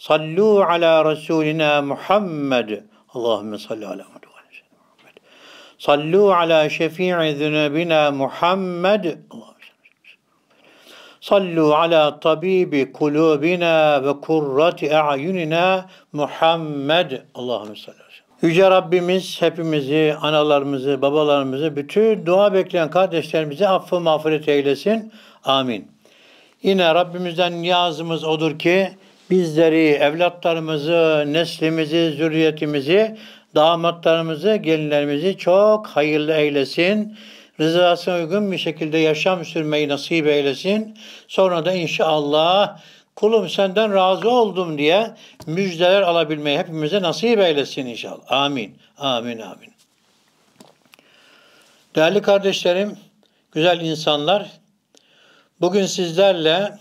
Sallu ala Resulina Muhammed. Allahümme salli ala Muhammed. Sallu ala şefi'i zünubina Muhammed. Allahümme Sallu ala tabibi kulubina ve kurrati a'yunina Muhammed. Allahümme salli Yüce Rabbimiz hepimizi, analarımızı, babalarımızı, bütün dua bekleyen kardeşlerimizi affı mağfiret eylesin. Amin. Yine Rabbimizden niyazımız odur ki bizleri, evlatlarımızı, neslimizi, zürriyetimizi, damatlarımızı, gelinlerimizi çok hayırlı eylesin. Rızasına uygun bir şekilde yaşam sürmeyi nasip eylesin. Sonra da inşallah kulum senden razı oldum diye müjdeler alabilmeyi hepimize nasip eylesin inşallah. Amin. Amin amin. Değerli kardeşlerim, güzel insanlar, bugün sizlerle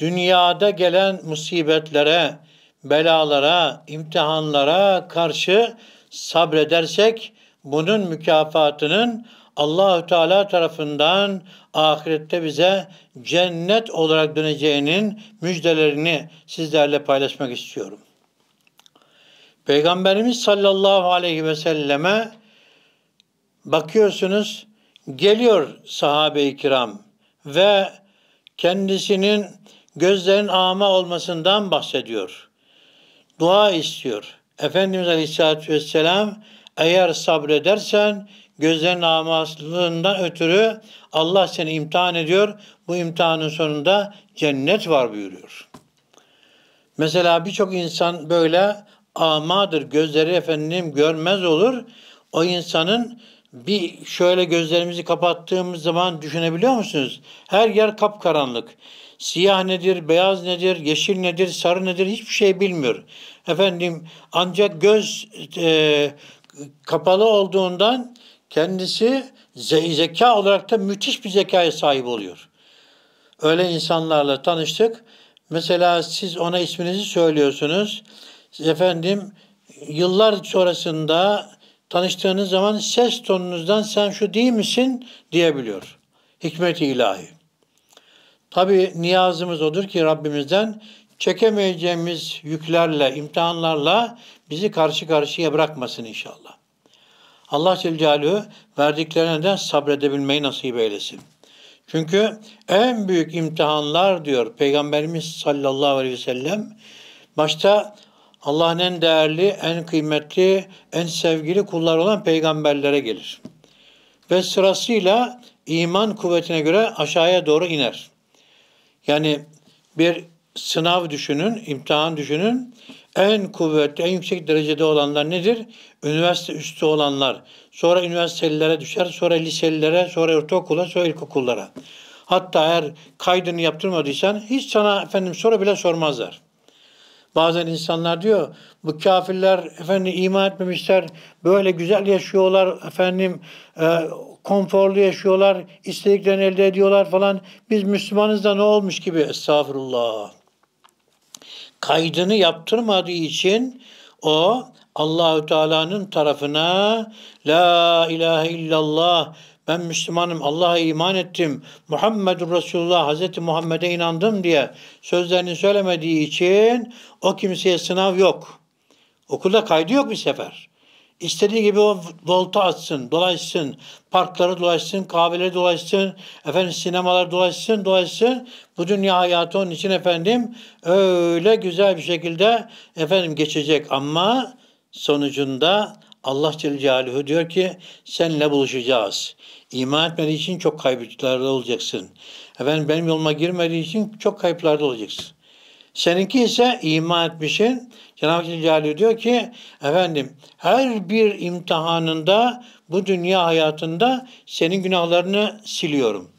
dünyada gelen musibetlere, belalara, imtihanlara karşı sabredersek bunun mükafatının Allahü Teala tarafından ahirette bize cennet olarak döneceğinin müjdelerini sizlerle paylaşmak istiyorum. Peygamberimiz sallallahu aleyhi ve selleme bakıyorsunuz geliyor sahabe-i kiram ve kendisinin gözlerin ama olmasından bahsediyor. Dua istiyor. Efendimiz Aleyhisselatü Vesselam eğer sabredersen gözlerin amasından ötürü Allah seni imtihan ediyor. Bu imtihanın sonunda cennet var buyuruyor. Mesela birçok insan böyle amadır. Gözleri efendim görmez olur. O insanın bir şöyle gözlerimizi kapattığımız zaman düşünebiliyor musunuz? Her yer kapkaranlık. Siyah nedir, beyaz nedir, yeşil nedir, sarı nedir hiçbir şey bilmiyor. Efendim ancak göz e, kapalı olduğundan kendisi ze zeka olarak da müthiş bir zekaya sahip oluyor. Öyle insanlarla tanıştık. Mesela siz ona isminizi söylüyorsunuz. Efendim yıllar sonrasında tanıştığınız zaman ses tonunuzdan sen şu değil misin diyebiliyor. Hikmet-i ilahi. Tabi niyazımız odur ki Rabbimizden çekemeyeceğimiz yüklerle, imtihanlarla bizi karşı karşıya bırakmasın inşallah. Allah Teala verdiklerine de sabredebilmeyi nasip eylesin. Çünkü en büyük imtihanlar diyor Peygamberimiz sallallahu aleyhi ve sellem başta Allah'ın en değerli, en kıymetli, en sevgili kullar olan peygamberlere gelir. Ve sırasıyla iman kuvvetine göre aşağıya doğru iner. Yani bir sınav düşünün, imtihan düşünün. En kuvvetli, en yüksek derecede olanlar nedir? Üniversite üstü olanlar. Sonra üniversitelilere düşer, sonra liselilere, sonra ortaokula, sonra ilkokullara. Hatta eğer kaydını yaptırmadıysan hiç sana efendim soru bile sormazlar. Bazen insanlar diyor bu kafirler efendim iman etmemişler, böyle güzel yaşıyorlar efendim, e, konforlu yaşıyorlar, istediklerini elde ediyorlar falan. Biz Müslümanız da ne olmuş gibi estağfurullah. Kaydını yaptırmadığı için o Allahü Teala'nın tarafına la ilahe illallah ben Müslümanım, Allah'a iman ettim, Muhammedur Resulullah, Hazreti Muhammed'e inandım diye sözlerini söylemediği için o kimseye sınav yok. Okulda kaydı yok bir sefer. İstediği gibi o volta atsın, dolaşsın, parkları dolaşsın, kahveleri dolaşsın, efendim sinemalar dolaşsın, dolaşsın. Bu dünya hayatı onun için efendim öyle güzel bir şekilde efendim geçecek ama sonucunda Allah Celle Celaluhu diyor ki senle buluşacağız. İman etmediği için çok kayıplarda olacaksın. Efendim benim yoluma girmediği için çok kayıplarda olacaksın. Seninki ise iman etmişin. Cenab-ı Celle Celaluhu diyor ki efendim her bir imtihanında bu dünya hayatında senin günahlarını siliyorum.''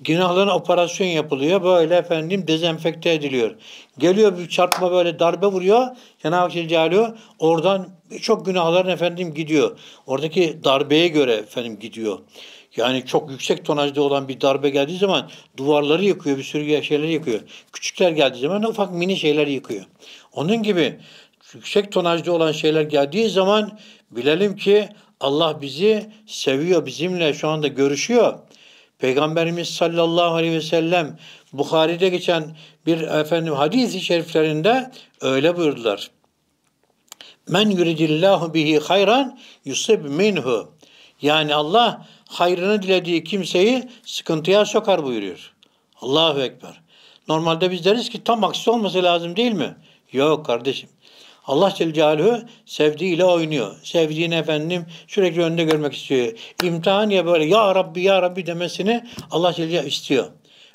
Günahların operasyon yapılıyor. Böyle efendim dezenfekte ediliyor. Geliyor bir çarpma böyle darbe vuruyor. Cenab-ı Hak oradan çok günahların efendim gidiyor. Oradaki darbeye göre efendim gidiyor. Yani çok yüksek tonajda olan bir darbe geldiği zaman duvarları yıkıyor, bir sürü şeyleri yıkıyor. Küçükler geldiği zaman ufak mini şeyler yıkıyor. Onun gibi yüksek tonajda olan şeyler geldiği zaman bilelim ki Allah bizi seviyor, bizimle şu anda görüşüyor. Peygamberimiz sallallahu aleyhi ve sellem Bukhari'de geçen bir efendim hadis-i şeriflerinde öyle buyurdular. Men yuridillahu bihi hayran yusib minhu. Yani Allah hayrını dilediği kimseyi sıkıntıya sokar buyuruyor. Allahu Ekber. Normalde biz deriz ki tam aksi olması lazım değil mi? Yok kardeşim. Allah Celle Celaluhu sevdiğiyle oynuyor. Sevdiğini efendim sürekli önde görmek istiyor. İmtihan ya böyle ya Rabbi ya Rabbi demesini Allah Celle Celaluhu istiyor.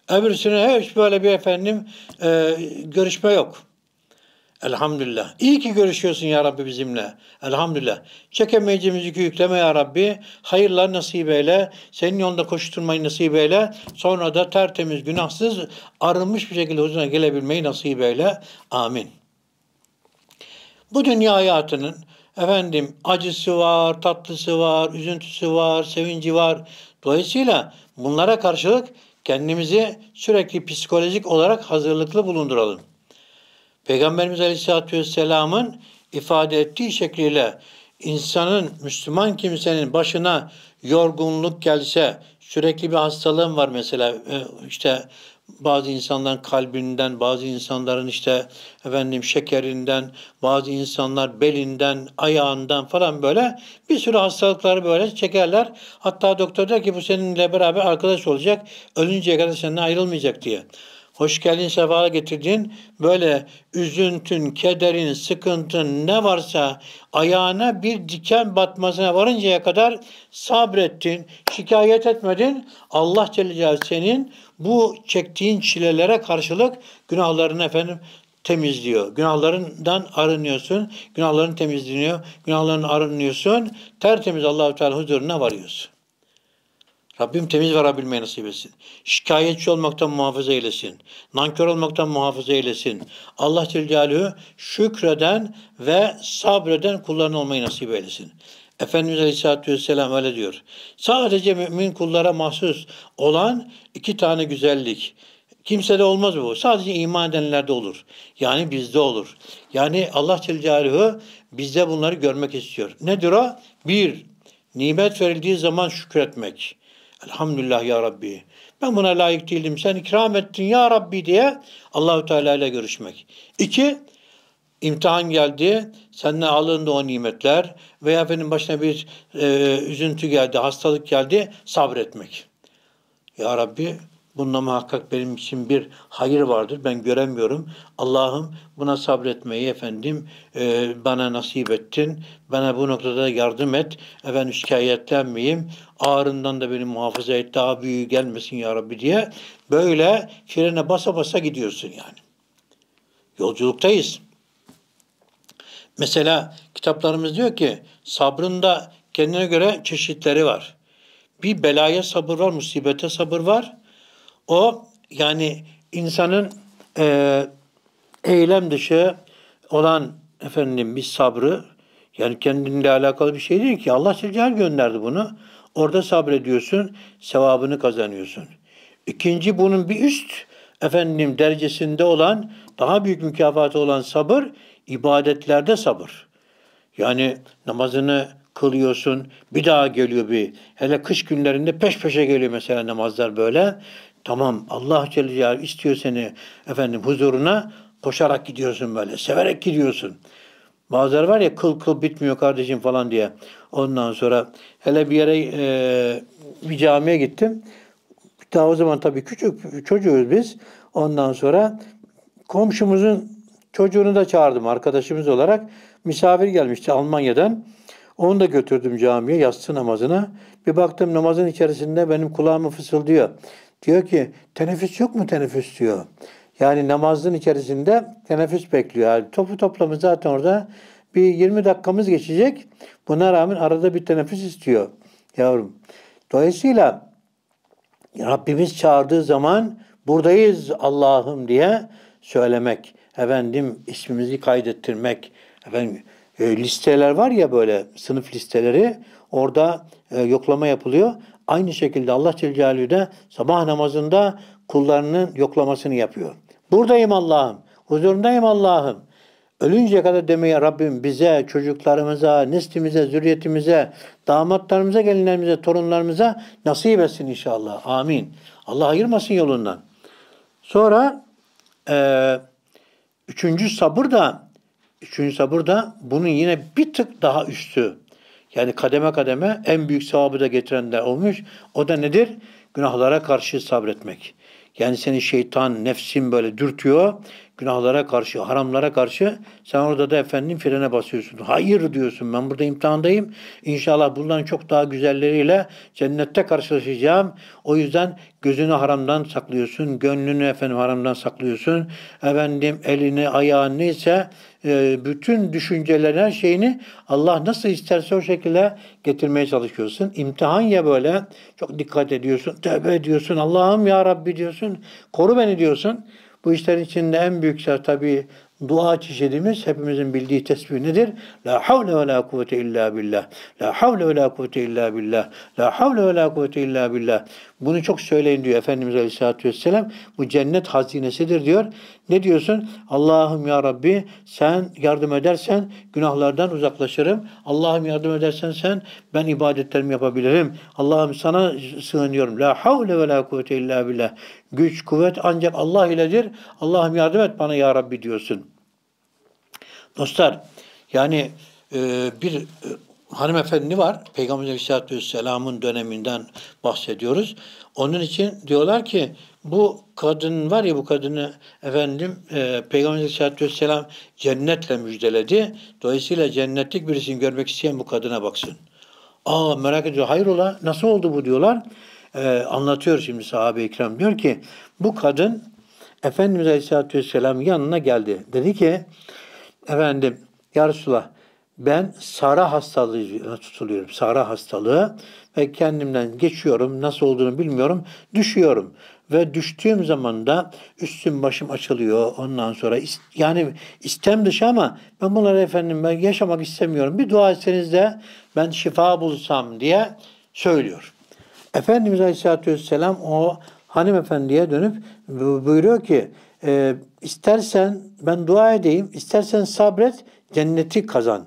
Öbürsüne hiç böyle bir efendim e, görüşme yok. Elhamdülillah. İyi ki görüşüyorsun ya Rabbi bizimle. Elhamdülillah. Çekemeyeceğimiz yükü yükleme ya Rabbi. Hayırlar nasip eyle. Senin yolunda koşturmayı nasip eyle. Sonra da tertemiz, günahsız, arınmış bir şekilde huzuruna gelebilmeyi nasip eyle. Amin. Bu dünya hayatının efendim acısı var, tatlısı var, üzüntüsü var, sevinci var. Dolayısıyla bunlara karşılık kendimizi sürekli psikolojik olarak hazırlıklı bulunduralım. Peygamberimiz Aleyhisselatü Vesselam'ın ifade ettiği şekliyle insanın, Müslüman kimsenin başına yorgunluk gelse, sürekli bir hastalığım var mesela e, işte bazı insanların kalbinden, bazı insanların işte efendim şekerinden, bazı insanlar belinden, ayağından falan böyle bir sürü hastalıkları böyle çekerler. Hatta doktor der ki bu seninle beraber arkadaş olacak, ölünceye kadar seninle ayrılmayacak diye. Hoş geldin, sefa getirdin. Böyle üzüntün, kederin, sıkıntın ne varsa ayağına bir diken batmasına varıncaya kadar sabrettin, şikayet etmedin. Allah Celle Celaluhu senin bu çektiğin çilelere karşılık günahlarını efendim temizliyor. Günahlarından arınıyorsun. Günahların temizleniyor. Günahların arınıyorsun. Tertemiz Allahu Teala huzuruna varıyorsun. Rabbim temiz ve Rabbilmeyi nasip etsin. Şikayetçi olmaktan muhafaza eylesin. Nankör olmaktan muhafaza eylesin. Allah Teala'yı şükreden ve sabreden kulların olmayı nasip eylesin. Efendimiz Aleyhisselatü Vesselam öyle diyor. Sadece mümin kullara mahsus olan iki tane güzellik. Kimsede olmaz bu. Sadece iman edenlerde olur. Yani bizde olur. Yani Allah Teala'yı bizde bunları görmek istiyor. Nedir o? Bir, nimet verildiği zaman şükretmek. Elhamdülillah ya Rabbi. Ben buna layık değildim. Sen ikram ettin ya Rabbi diye Allahü Teala ile görüşmek. İki, imtihan geldi. Senden alındı o nimetler. Veya benim başına bir e, üzüntü geldi, hastalık geldi. Sabretmek. Ya Rabbi Bununla muhakkak benim için bir hayır vardır. Ben göremiyorum. Allah'ım buna sabretmeyi efendim e, bana nasip ettin. Bana bu noktada yardım et. Efendim şikayetlenmeyeyim. Ağrından da beni muhafaza et. Daha büyüğü gelmesin ya Rabbi diye. Böyle frene basa basa gidiyorsun yani. Yolculuktayız. Mesela kitaplarımız diyor ki sabrında kendine göre çeşitleri var. Bir belaya sabır var, musibete sabır var. O yani insanın e, eylem dışı olan efendim bir sabrı yani kendinle alakalı bir şey değil ki. Allah Seccal gönderdi bunu. Orada sabrediyorsun, sevabını kazanıyorsun. İkinci bunun bir üst efendim derecesinde olan, daha büyük mükafatı olan sabır, ibadetlerde sabır. Yani namazını kılıyorsun, bir daha geliyor bir. Hele kış günlerinde peş peşe geliyor mesela namazlar böyle. Tamam Allah Celle Celaluhu istiyor seni efendim huzuruna koşarak gidiyorsun böyle, severek gidiyorsun. Bazıları var ya kıl kıl bitmiyor kardeşim falan diye. Ondan sonra hele bir yere e, bir camiye gittim. Daha o zaman tabii küçük çocuğuz biz. Ondan sonra komşumuzun çocuğunu da çağırdım arkadaşımız olarak. Misafir gelmişti Almanya'dan. Onu da götürdüm camiye yatsı namazına. Bir baktım namazın içerisinde benim kulağımı fısıldıyor. Diyor ki teneffüs yok mu teneffüs diyor. Yani namazın içerisinde teneffüs bekliyor. Yani topu toplamı zaten orada bir 20 dakikamız geçecek. Buna rağmen arada bir teneffüs istiyor yavrum. Dolayısıyla Rabbimiz çağırdığı zaman buradayız Allah'ım diye söylemek, efendim ismimizi kaydettirmek, efendim e, listeler var ya böyle sınıf listeleri orada e, yoklama yapılıyor. Aynı şekilde Allah Celle de sabah namazında kullarının yoklamasını yapıyor. Buradayım Allah'ım, huzurundayım Allah'ım. Ölünceye kadar demeye Rabbim bize, çocuklarımıza, neslimize, zürriyetimize, damatlarımıza, gelinlerimize, torunlarımıza nasip etsin inşallah. Amin. Allah ayırmasın yolundan. Sonra e, üçüncü sabır da üçüncü sabır da bunun yine bir tık daha üstü. Yani kademe kademe en büyük sahabı da getiren de olmuş. O da nedir? Günahlara karşı sabretmek. Yani seni şeytan, nefsin böyle dürtüyor günahlara karşı, haramlara karşı sen orada da efendim frene basıyorsun. Hayır diyorsun ben burada imtihandayım. İnşallah bundan çok daha güzelleriyle cennette karşılaşacağım. O yüzden gözünü haramdan saklıyorsun, gönlünü efendim haramdan saklıyorsun. Efendim elini, ayağını ise e, bütün düşüncelerin her şeyini Allah nasıl isterse o şekilde getirmeye çalışıyorsun. İmtihan ya böyle çok dikkat ediyorsun, tövbe ediyorsun, Allah'ım ya Rabbi diyorsun, koru beni diyorsun. Bu işlerin içinde en büyük şey tabii dua çeşidimiz hepimizin bildiği tesbih nedir? La havle ve la kuvvete illa billah. La havle ve la kuvvete illa billah. La havle ve la kuvvete illa billah. Bunu çok söyleyin diyor Efendimiz Aleyhisselatü Vesselam. Bu cennet hazinesidir diyor. Ne diyorsun? Allah'ım ya Rabbi sen yardım edersen günahlardan uzaklaşırım. Allah'ım yardım edersen sen ben ibadetlerimi yapabilirim. Allah'ım sana sığınıyorum. La havle ve la kuvvete illa billah. Güç, kuvvet ancak Allah iledir. Allah'ım yardım et bana ya Rabbi diyorsun. Dostlar yani e, bir e, hanımefendi var. Peygamber Aleyhisselatü Vesselam'ın döneminden bahsediyoruz. Onun için diyorlar ki bu kadın var ya bu kadını efendim e, Peygamber Aleyhisselatü Vesselam cennetle müjdeledi. Dolayısıyla cennetlik birisini görmek isteyen bu kadına baksın. Aa merak ediyor hayrola nasıl oldu bu diyorlar e, anlatıyor şimdi sahabe-i kiram. Diyor ki bu kadın Efendimiz Aleyhisselatü Vesselam yanına geldi. Dedi ki efendim ya Resulallah ben Sara hastalığına tutuluyorum. Sara hastalığı ve kendimden geçiyorum. Nasıl olduğunu bilmiyorum. Düşüyorum. Ve düştüğüm zaman da üstüm başım açılıyor. Ondan sonra yani istem dışı ama ben bunları efendim ben yaşamak istemiyorum. Bir dua etseniz de ben şifa bulsam diye söylüyor. Efendimiz Aleyhisselatü Vesselam o hanımefendiye dönüp buyuruyor ki e, istersen ben dua edeyim, istersen sabret cenneti kazan.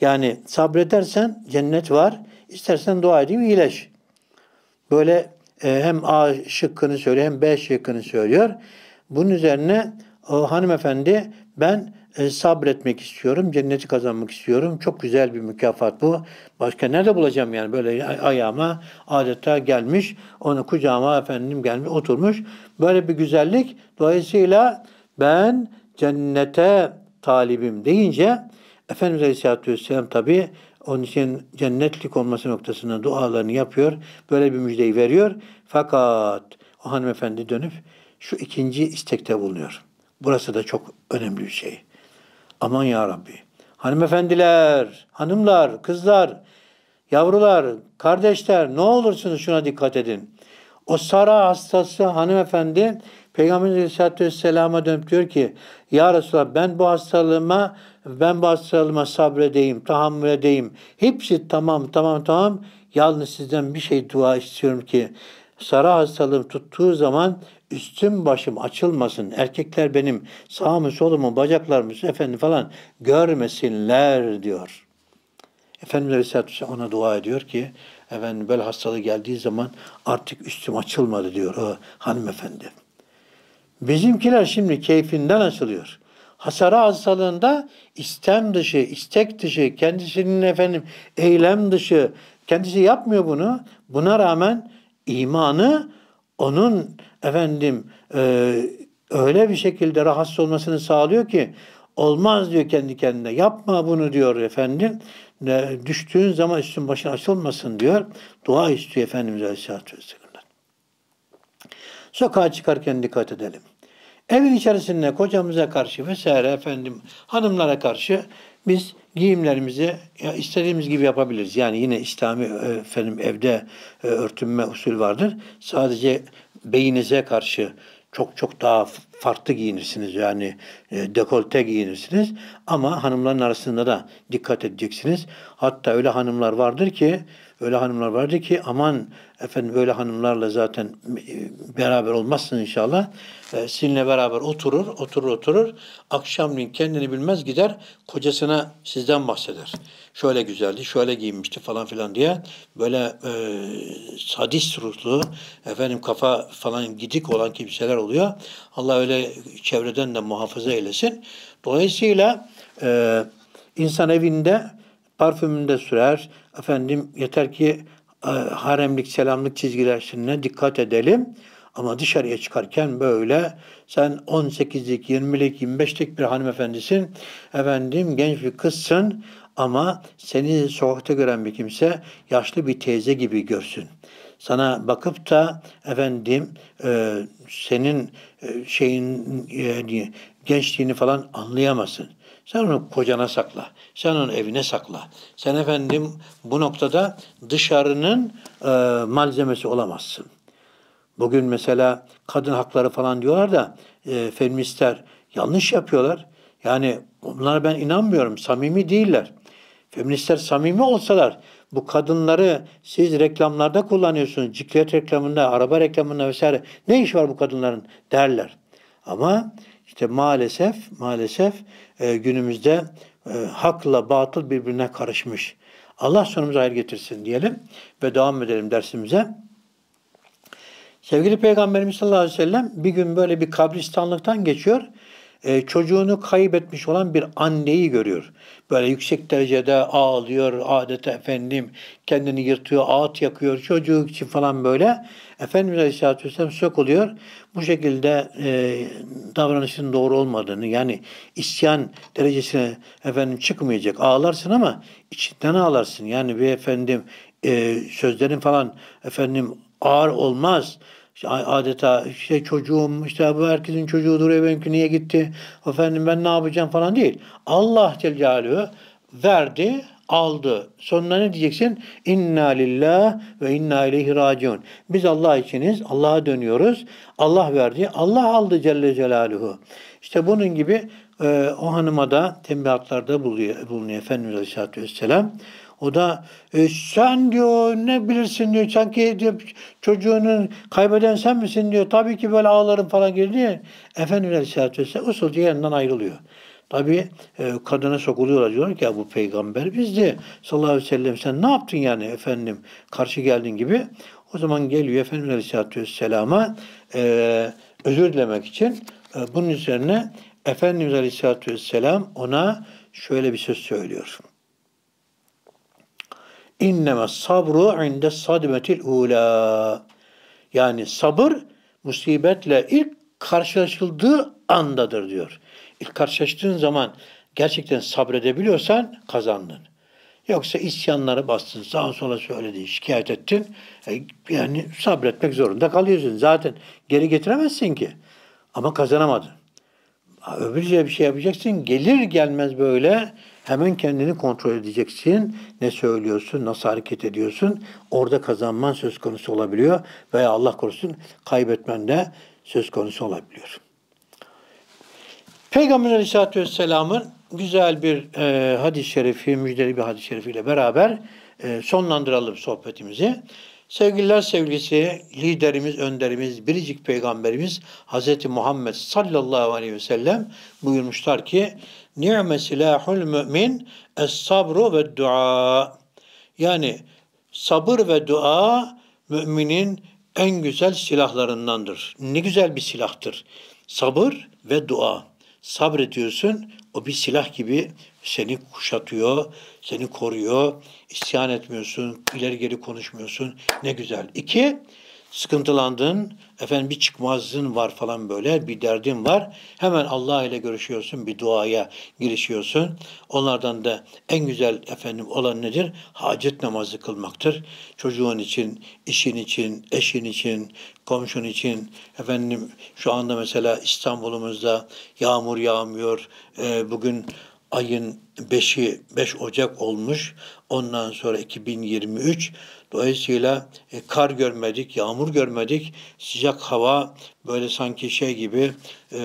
Yani sabredersen cennet var, istersen dua edeyim iyileş. Böyle e, hem A şıkkını söylüyor hem B şıkkını söylüyor. Bunun üzerine o hanımefendi ben e, sabretmek istiyorum, cenneti kazanmak istiyorum. Çok güzel bir mükafat bu. Başka nerede bulacağım yani böyle ayağıma adeta gelmiş, onu kucağıma efendim gelmiş, oturmuş. Böyle bir güzellik. Dolayısıyla ben cennete talibim deyince Efendimiz Aleyhisselatü Vesselam tabi onun için cennetlik olması noktasında dualarını yapıyor. Böyle bir müjdeyi veriyor. Fakat o hanımefendi dönüp şu ikinci istekte bulunuyor. Burası da çok önemli bir şey. Aman ya Rabbi. Hanımefendiler, hanımlar, kızlar, yavrular, kardeşler ne olursunuz şuna dikkat edin. O Sara hastası hanımefendi Peygamber Aleyhisselatü Vesselam'a dönüp diyor ki Ya Resulallah ben bu hastalığıma ben bu hastalığıma sabredeyim, tahammül edeyim. Hepsi tamam, tamam, tamam. Yalnız sizden bir şey dua istiyorum ki Sara hastalığım tuttuğu zaman üstüm başım açılmasın. Erkekler benim sağımı solumu bacaklarımı efendim falan görmesinler diyor. Efendimiz Aleyhisselatü Vesselam ona dua ediyor ki efendim böyle hastalığı geldiği zaman artık üstüm açılmadı diyor o hanımefendi. Bizimkiler şimdi keyfinden açılıyor. Hasara hastalığında istem dışı, istek dışı, kendisinin efendim eylem dışı, kendisi yapmıyor bunu. Buna rağmen imanı onun efendim e, öyle bir şekilde rahatsız olmasını sağlıyor ki olmaz diyor kendi kendine. Yapma bunu diyor efendim. E, düştüğün zaman üstün başın açılmasın diyor. Dua istiyor Efendimiz Aleyhisselatü Vesselam'dan. Sokağa çıkarken dikkat edelim. Evin içerisinde kocamıza karşı vesaire efendim hanımlara karşı biz giyimlerimizi ya istediğimiz gibi yapabiliriz. Yani yine İslami e, efendim evde e, örtünme usul vardır. Sadece beyinize karşı çok çok daha farklı giyinirsiniz yani e, dekolte giyinirsiniz ama hanımların arasında da dikkat edeceksiniz. Hatta öyle hanımlar vardır ki öyle hanımlar vardır ki aman efendim böyle hanımlarla zaten e, beraber olmazsın inşallah. E, sizinle beraber oturur, oturur, oturur. Akşamleyin kendini bilmez gider kocasına sizden bahseder. Şöyle güzeldi, şöyle giyinmişti falan filan diye böyle e, sadist ruhlu efendim kafa falan gidik olan kimseler oluyor. Allah öyle böyle çevreden de muhafaza eylesin. Dolayısıyla e, insan evinde parfümünde sürer. Efendim yeter ki e, haremlik, selamlık çizgilerine dikkat edelim. Ama dışarıya çıkarken böyle sen 18'lik, 20'lik, 25'lik bir hanımefendisin. Efendim genç bir kızsın ama seni sokakta gören bir kimse yaşlı bir teyze gibi görsün sana bakıp da efendim e, senin e, şeyin e, gençliğini falan anlayamazsın. Sen onu kocana sakla. Sen onu evine sakla. Sen efendim bu noktada dışarının e, malzemesi olamazsın. Bugün mesela kadın hakları falan diyorlar da e, feministler yanlış yapıyorlar. Yani bunlara ben inanmıyorum. Samimi değiller. Feministler samimi olsalar bu kadınları siz reklamlarda kullanıyorsunuz. Ciklet reklamında, araba reklamında vesaire. Ne iş var bu kadınların derler. Ama işte maalesef maalesef e, günümüzde e, hakla batıl birbirine karışmış. Allah sonumuzu hayır getirsin diyelim ve devam edelim dersimize. Sevgili Peygamberimiz sallallahu aleyhi ve sellem bir gün böyle bir kabristanlıktan geçiyor. E, çocuğunu kaybetmiş olan bir anneyi görüyor. Böyle yüksek derecede ağlıyor adeta efendim kendini yırtıyor, ağıt yakıyor çocuğu için falan böyle. Efendimiz Aleyhisselatü Vesselam şok oluyor. Bu şekilde e, davranışın doğru olmadığını yani isyan derecesine efendim çıkmayacak. Ağlarsın ama içinden ağlarsın. Yani bir efendim e, sözlerin falan efendim ağır olmaz adeta işte çocuğum işte bu herkesin çocuğu duruyor benimki niye gitti efendim ben ne yapacağım falan değil. Allah Teala verdi aldı. Sonuna ne diyeceksin? İnna lillah ve inna ileyhi raciun. Biz Allah içiniz, Allah'a dönüyoruz. Allah verdi, Allah aldı Celle Celaluhu. İşte bunun gibi e, o hanıma da tembihatlarda bulunuyor, bulunuyor Efendimiz Aleyhisselatü Vesselam. O da e, sen diyor ne bilirsin diyor sanki diyor, çocuğunun kaybeden sen misin diyor. Tabii ki böyle ağlarım falan girdi. Efendimiz Aleyhisselatü Vesselam usulca yanından ayrılıyor. tabii e, kadına sokuluyorlar. Diyorlar ki ya bu peygamber bizdi. Sallallahu aleyhi ve sellem sen ne yaptın yani efendim karşı geldin gibi. O zaman geliyor Efendimiz Aleyhisselatü Vesselam'a e, özür dilemek için. E, bunun üzerine Efendimiz Aleyhisselatü Vesselam ona şöyle bir söz söylüyor. İnneme sabru inde sadmetil ula. Yani sabır musibetle ilk karşılaşıldığı andadır diyor. İlk karşılaştığın zaman gerçekten sabredebiliyorsan kazandın. Yoksa isyanları bastın, sağa sola söyledin, şikayet ettin. E, yani sabretmek zorunda kalıyorsun. Zaten geri getiremezsin ki. Ama kazanamadın. Öbürce bir şey yapacaksın. Gelir gelmez böyle Hemen kendini kontrol edeceksin. Ne söylüyorsun, nasıl hareket ediyorsun. Orada kazanman söz konusu olabiliyor veya Allah korusun kaybetmen de söz konusu olabiliyor. Peygamber Aleyhisselatü Vesselam'ın güzel bir e, hadis-i şerifi, müjdeli bir hadis-i şerifiyle beraber e, sonlandıralım sohbetimizi. Sevgililer sevgilisi, liderimiz, önderimiz, biricik peygamberimiz Hz. Muhammed sallallahu aleyhi ve sellem buyurmuşlar ki Ni'me silahul mümin es sabru ve dua. Yani sabır ve dua müminin en güzel silahlarındandır. Ne güzel bir silahtır. Sabır ve dua. Sabrediyorsun, o bir silah gibi seni kuşatıyor, seni koruyor. İsyan etmiyorsun, ileri geri konuşmuyorsun. Ne güzel. İki, sıkıntılandın, efendim bir çıkmazın var falan böyle, bir derdin var. Hemen Allah ile görüşüyorsun, bir duaya girişiyorsun. Onlardan da en güzel efendim olan nedir? Hacet namazı kılmaktır. Çocuğun için, işin için, eşin için, komşun için, efendim şu anda mesela İstanbul'umuzda yağmur yağmıyor. Ee, bugün ayın 5'i 5 Ocak olmuş. Ondan sonra 2023 Dolayısıyla e, kar görmedik, yağmur görmedik. Sıcak hava böyle sanki şey gibi, e,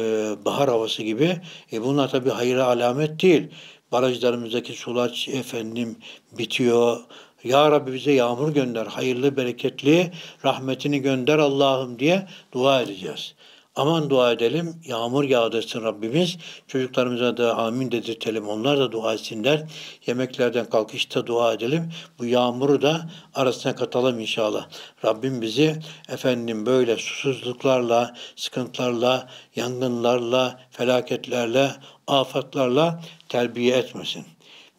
bahar havası gibi. E, bunlar tabi hayra alamet değil. Barajlarımızdaki sular efendim bitiyor. Ya Rabbi bize yağmur gönder, hayırlı, bereketli, rahmetini gönder Allah'ım diye dua edeceğiz. Aman dua edelim, yağmur yağdırsın Rabbimiz. Çocuklarımıza da amin dedirtelim, onlar da dua etsinler. Yemeklerden kalkışta dua edelim. Bu yağmuru da arasına katalım inşallah. Rabbim bizi efendim böyle susuzluklarla, sıkıntılarla, yangınlarla, felaketlerle, afatlarla terbiye etmesin.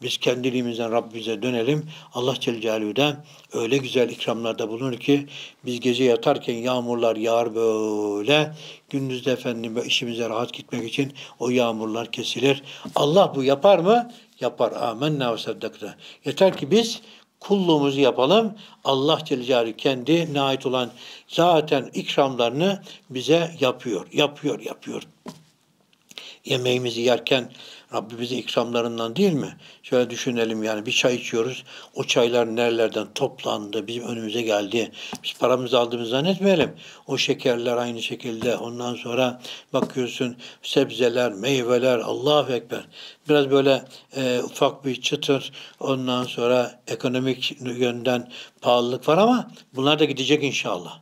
Biz kendiliğimizden Rabbimize dönelim. Allah Celle Celaluhu'da öyle güzel ikramlarda bulunur ki biz gece yatarken yağmurlar yağar böyle. Gündüzde efendim işimize rahat gitmek için o yağmurlar kesilir. Allah bu yapar mı? Yapar. Amenna ve saddakna. Yeter ki biz kulluğumuzu yapalım. Allah Celle kendi ait olan zaten ikramlarını bize yapıyor, yapıyor, yapıyor yemeğimizi yerken Rabbimizin ikramlarından değil mi? Şöyle düşünelim yani bir çay içiyoruz. O çaylar nerelerden toplandı, bizim önümüze geldi. Biz paramızı aldığımızı zannetmeyelim. O şekerler aynı şekilde. Ondan sonra bakıyorsun sebzeler, meyveler, Allahu Ekber. Biraz böyle e, ufak bir çıtır, ondan sonra ekonomik yönden pahalılık var ama bunlar da gidecek inşallah.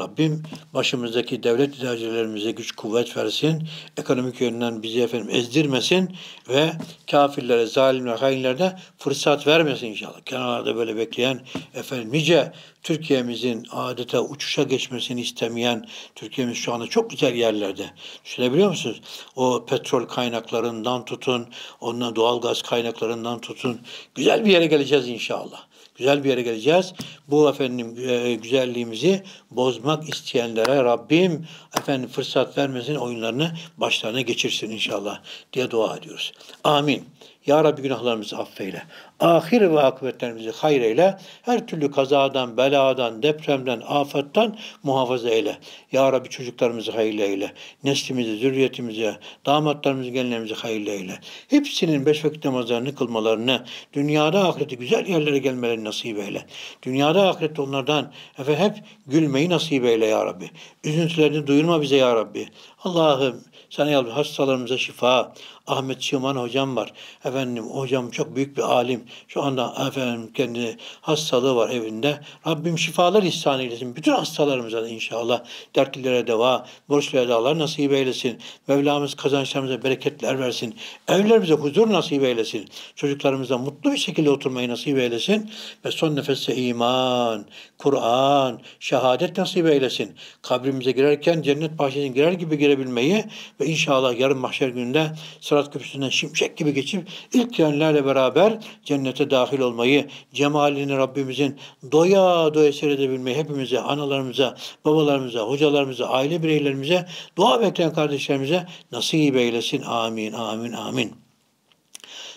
Rabbim başımızdaki devlet idarecilerimize güç kuvvet versin, ekonomik yönden bizi efendim ezdirmesin ve kafirlere, zalimlere, hainlere fırsat vermesin inşallah. Kenarlarda böyle bekleyen efendim nice Türkiye'mizin adeta uçuşa geçmesini istemeyen Türkiye'miz şu anda çok güzel yerlerde. Düşünebiliyor musunuz? O petrol kaynaklarından tutun, ondan doğal gaz kaynaklarından tutun. Güzel bir yere geleceğiz inşallah. Güzel bir yere geleceğiz. Bu efendim e, güzelliğimizi bozmak isteyenlere Rabbim efendim fırsat vermesin oyunlarını başlarına geçirsin inşallah diye dua ediyoruz. Amin. Ya Rabbi günahlarımızı affeyle. Ahir ve akıbetlerimizi hayreyle. Her türlü kazadan, beladan, depremden, afetten muhafaza eyle. Ya Rabbi çocuklarımızı hayırlı eyle. Neslimizi, zürriyetimizi, damatlarımızı, gelinlerimizi hayırlı eyle. Hepsinin beş vakit namazlarını kılmalarını, dünyada ahireti güzel yerlere gelmelerini nasip eyle. Dünyada ahirette onlardan efendim, hep gülmeyi nasip eyle Ya Rabbi. Üzüntülerini duyurma bize Ya Rabbi. Allah'ım sana yalvar hastalarımıza şifa, Ahmet Çiğman hocam var. Efendim hocam çok büyük bir alim. Şu anda efendim kendi hastalığı var evinde. Rabbim şifalar ihsan eylesin. Bütün hastalarımıza da inşallah dertlilere deva, borçlu edalar nasip eylesin. Mevlamız kazançlarımıza bereketler versin. Evlerimize huzur nasip eylesin. Çocuklarımıza mutlu bir şekilde oturmayı nasip eylesin. Ve son nefeste iman, Kur'an, şehadet nasip eylesin. Kabrimize girerken cennet bahçesine girer gibi girebilmeyi ve inşallah yarın mahşer gününde sırat köprüsünden şimşek gibi geçip ilk gelenlerle beraber cennete dahil olmayı, cemalini Rabbimizin doya doya seyredebilmeyi hepimize, analarımıza, babalarımıza, hocalarımıza, aile bireylerimize, dua bekleyen kardeşlerimize nasip eylesin. Amin, amin, amin.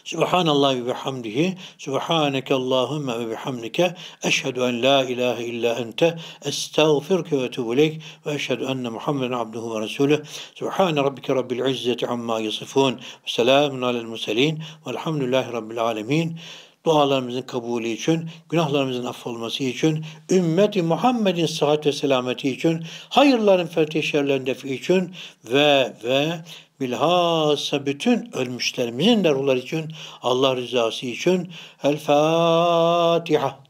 Subhanallah ve bihamdihi. Subhaneke Allahümme ve bihamdike. Eşhedü en la ilahe illa ente. Estağfirke ve etubu ve eşhedü enne Muhammeden abduhu ve resulü. Subhane rabbike rabbil izzeti amma yasifun. Ve selamun alel murselin. Velhamdülillahi rabbil alemin dualarımızın kabulü için, günahlarımızın affolması için, ümmeti Muhammed'in sıhhat ve selameti için, hayırların fethi şerlerin için ve ve bilhassa bütün ölmüşlerimizin de ruhları için Allah rızası için El Fatiha.